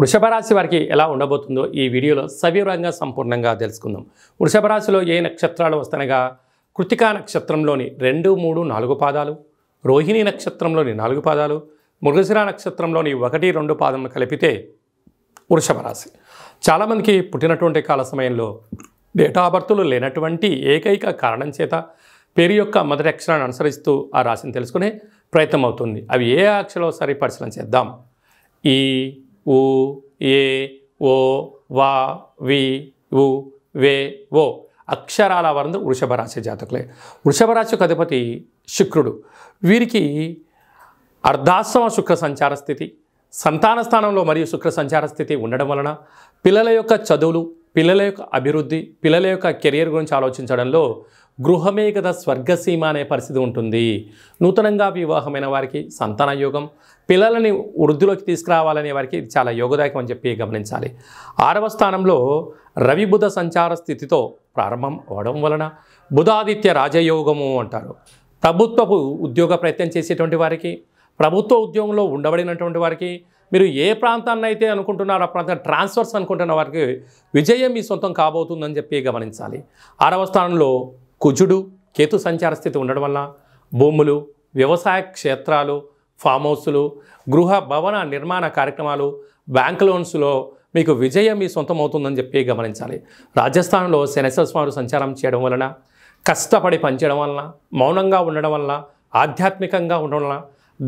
వృషభ రాశి వారికి ఎలా ఉండబోతుందో ఈ వీడియోలో సవివరంగా సంపూర్ణంగా తెలుసుకుందాం వృషభ రాశిలో ఏ నక్షత్రాలు వస్తనగా కృతికా నక్షత్రంలోని రెండు మూడు నాలుగు పాదాలు రోహిణి నక్షత్రంలోని నాలుగు పాదాలు మృగశిర నక్షత్రంలోని ఒకటి రెండు పాదములు కలిపితే వృషభ రాశి చాలామందికి పుట్టినటువంటి కాల సమయంలో ఆఫ్ బర్త్లు లేనటువంటి ఏకైక కారణం చేత పేరు యొక్క మొదటి అక్షరాన్ని అనుసరిస్తూ ఆ రాశిని తెలుసుకునే ప్రయత్నం అవుతుంది అవి ఏ అక్షరం సరి పరిశీలన చేద్దాం ఈ ఉ ఏ ఓ వా వి ఉ వే ఓ అక్షరాల వరందు వృషభ రాశి జాతకులే వృషభ రాశికి అధిపతి శుక్రుడు వీరికి అర్ధాశ్రమ శుక్ర సంచార స్థితి సంతాన స్థానంలో మరియు శుక్ర సంచార స్థితి ఉండడం వలన పిల్లల యొక్క చదువులు పిల్లల యొక్క అభివృద్ధి పిల్లల యొక్క కెరియర్ గురించి ఆలోచించడంలో గృహమే కదా స్వర్గసీమ అనే పరిస్థితి ఉంటుంది నూతనంగా వివాహమైన వారికి సంతాన యోగం పిల్లలని వృద్ధిలోకి తీసుకురావాలనే వారికి ఇది చాలా యోగదాయకం అని చెప్పి గమనించాలి ఆరవ స్థానంలో రవి బుధ సంచార స్థితితో ప్రారంభం అవడం వలన బుధాదిత్య రాజయోగము అంటారు ప్రభుత్వపు ఉద్యోగ ప్రయత్నం చేసేటువంటి వారికి ప్రభుత్వ ఉద్యోగంలో ఉండబడినటువంటి వారికి మీరు ఏ ప్రాంతాన్ని అయితే అనుకుంటున్నారో ఆ ప్రాంతం ట్రాన్స్ఫర్స్ అనుకుంటున్న వారికి విజయం మీ సొంతం కాబోతుందని చెప్పి గమనించాలి ఆరవ స్థానంలో కుజుడు కేతు సంచార స్థితి ఉండడం వల్ల భూములు వ్యవసాయ క్షేత్రాలు ఫామ్ హౌస్లు గృహ భవన నిర్మాణ కార్యక్రమాలు బ్యాంక్ లోన్స్లో మీకు విజయం మీ సొంతం అవుతుందని చెప్పి గమనించాలి రాజస్థాన్లో శనేశ్వర స్వామి సంచారం చేయడం వలన కష్టపడి పనిచేయడం వలన మౌనంగా ఉండడం వలన ఆధ్యాత్మికంగా ఉండడం వలన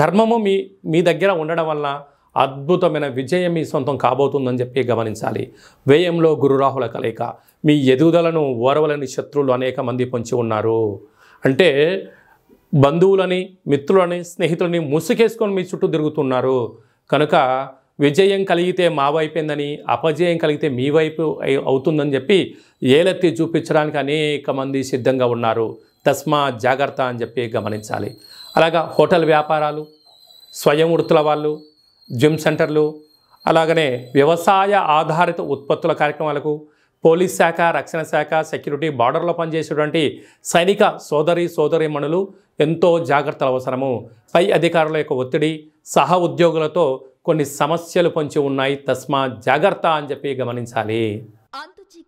ధర్మము మీ మీ దగ్గర ఉండడం వలన అద్భుతమైన విజయం మీ సొంతం కాబోతుందని చెప్పి గమనించాలి వ్యయంలో గురురాహుల కలయిక మీ ఎదుగుదలను ఓరవలని శత్రువులు అనేక మంది పొంచి ఉన్నారు అంటే బంధువులని మిత్రులని స్నేహితులని ముసుకేసుకొని మీ చుట్టూ తిరుగుతున్నారు కనుక విజయం కలిగితే మా వైపేందని అపజయం కలిగితే మీ వైపు అవుతుందని చెప్పి ఏలెత్తి చూపించడానికి అనేక మంది సిద్ధంగా ఉన్నారు తస్మా జాగ్రత్త అని చెప్పి గమనించాలి అలాగా హోటల్ వ్యాపారాలు స్వయం వృత్తుల వాళ్ళు జిమ్ సెంటర్లు అలాగనే వ్యవసాయ ఆధారిత ఉత్పత్తుల కార్యక్రమాలకు పోలీస్ శాఖ రక్షణ శాఖ సెక్యూరిటీ బార్డర్లో పనిచేసేటువంటి సైనిక సోదరి సోదరిమణులు ఎంతో జాగ్రత్తలు అవసరము పై అధికారుల యొక్క ఒత్తిడి సహ ఉద్యోగులతో కొన్ని సమస్యలు పొంచి ఉన్నాయి తస్మా జాగ్రత్త అని చెప్పి గమనించాలి